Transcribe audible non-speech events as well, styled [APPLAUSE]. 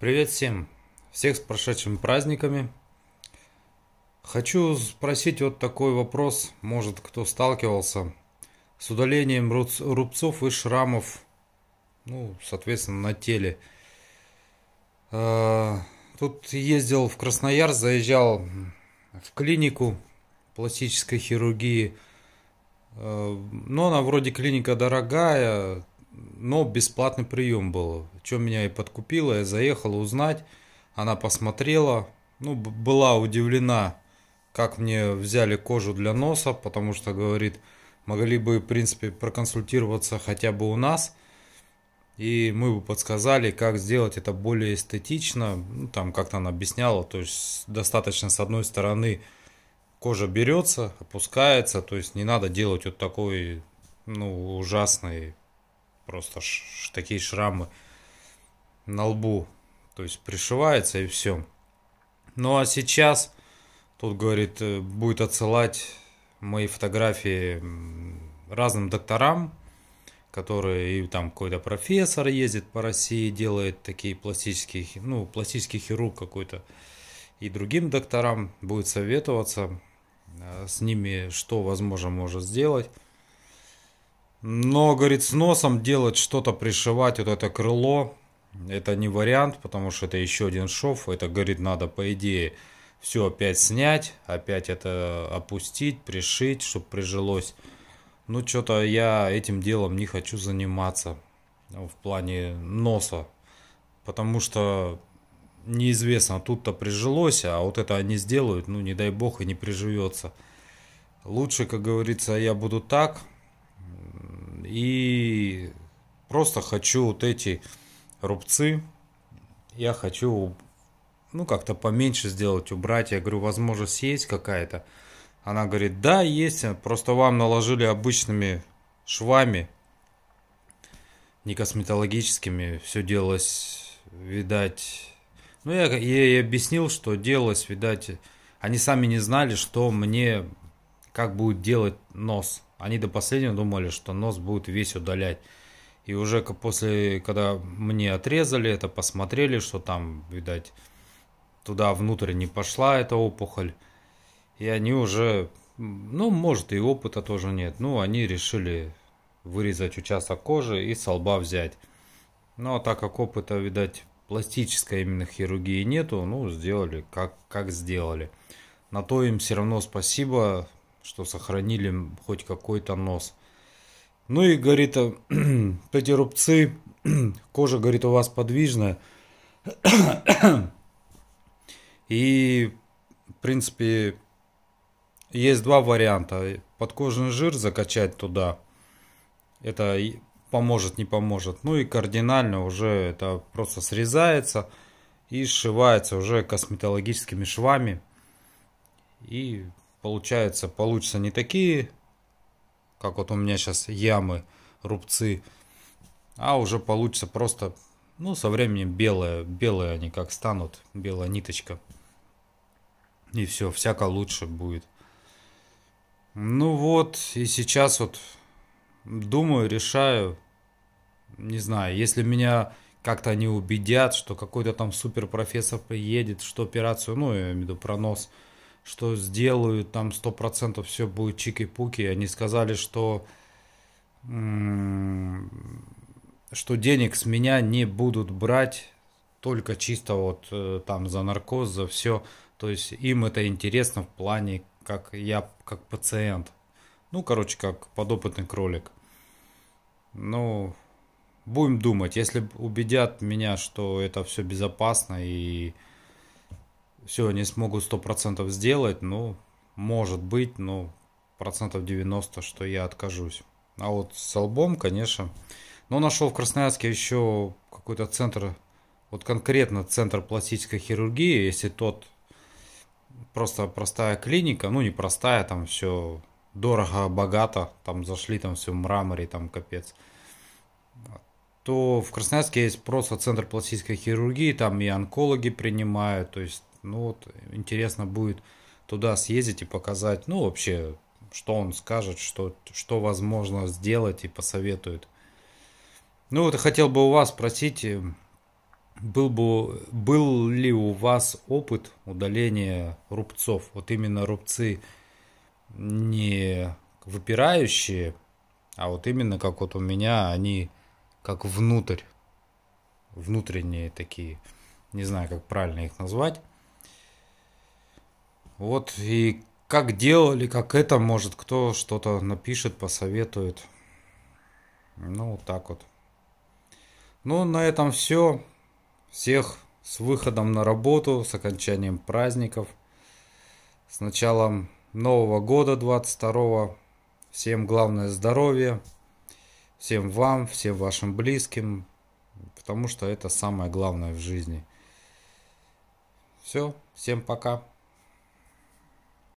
Привет всем! Всех с прошедшими праздниками! Хочу спросить вот такой вопрос, может кто сталкивался с удалением рубцов и шрамов, ну, соответственно, на теле. А, тут ездил в Красноярск, заезжал в клинику пластической хирургии, а, но она вроде клиника дорогая, но бесплатный прием был. Чем меня и подкупило, я заехал узнать, она посмотрела, ну, была удивлена, как мне взяли кожу для носа, потому что, говорит, могли бы, в принципе, проконсультироваться хотя бы у нас, и мы бы подсказали, как сделать это более эстетично, ну, там как-то она объясняла, то есть достаточно с одной стороны кожа берется, опускается, то есть не надо делать вот такой, ну, ужасный просто ш- такие шрамы на лбу. То есть пришивается и все. Ну а сейчас тут, говорит, э, будет отсылать мои фотографии разным докторам, которые и там какой-то профессор ездит по России, делает такие пластические, ну, пластический хирург какой-то, и другим докторам будет советоваться э, с ними, что возможно может сделать. Но, говорит, с носом делать что-то, пришивать вот это крыло, это не вариант, потому что это еще один шов. Это, говорит, надо, по идее, все опять снять, опять это опустить, пришить, чтобы прижилось. Ну, что-то я этим делом не хочу заниматься в плане носа, потому что неизвестно, тут-то прижилось, а вот это они сделают, ну, не дай бог, и не приживется. Лучше, как говорится, я буду так, и просто хочу вот эти рубцы, я хочу, ну, как-то поменьше сделать, убрать. Я говорю, возможность есть какая-то? Она говорит, да, есть, просто вам наложили обычными швами, не косметологическими, все делалось, видать... Ну, я ей объяснил, что делалось, видать, они сами не знали, что мне, как будет делать нос – они до последнего думали, что нос будет весь удалять. И уже после, когда мне отрезали это, посмотрели, что там, видать, туда внутрь не пошла эта опухоль. И они уже, ну, может, и опыта тоже нет. Ну, они решили вырезать участок кожи и со лба взять. Но ну, а так как опыта, видать, пластической именно хирургии нету, ну, сделали как, как сделали. На то им все равно спасибо, что сохранили хоть какой-то нос. Ну и, говорит, а, [CLEARS THROAT] эти рубцы, [CLEARS THROAT] кожа, говорит, у вас подвижная. [CLEARS THROAT] И, в принципе, есть два варианта. Подкожный жир закачать туда. Это поможет, не поможет. Ну и кардинально уже это просто срезается и сшивается уже косметологическими швами. И получается, получится не такие, как вот у меня сейчас ямы, рубцы, а уже получится просто, ну, со временем белые, белые они как станут, белая ниточка. И все, всяко лучше будет. Ну вот, и сейчас вот думаю, решаю, не знаю, если меня как-то не убедят, что какой-то там супер профессор приедет, что операцию, ну, я имею в виду пронос, нос что сделают там сто процентов все будет чики-пуки. Они сказали, что, что денег с меня не будут брать только чисто вот э, там за наркоз, за все. То есть им это интересно в плане, как я, как пациент. Ну, короче, как подопытный кролик. Ну, будем думать. Если убедят меня, что это все безопасно и все они смогут сто процентов сделать, ну, может быть, но процентов 90, что я откажусь. А вот с лбом, конечно. Но нашел в Красноярске еще какой-то центр, вот конкретно центр пластической хирургии, если тот просто простая клиника, ну не простая, там все дорого, богато, там зашли, там все в мраморе, там капец. То в Красноярске есть просто центр пластической хирургии, там и онкологи принимают, то есть ну вот интересно будет туда съездить и показать, ну вообще, что он скажет, что, что возможно сделать и посоветует. Ну вот хотел бы у вас спросить, э, был, бы, был ли у вас опыт удаления рубцов? Вот именно рубцы не выпирающие, а вот именно как вот у меня они как внутрь, внутренние такие, не знаю, как правильно их назвать. Вот и как делали, как это, может, кто что-то напишет, посоветует. Ну, вот так вот. Ну, на этом все. Всех с выходом на работу, с окончанием праздников, с началом Нового года 22-го. Всем главное здоровье, всем вам, всем вашим близким, потому что это самое главное в жизни. Все, всем пока.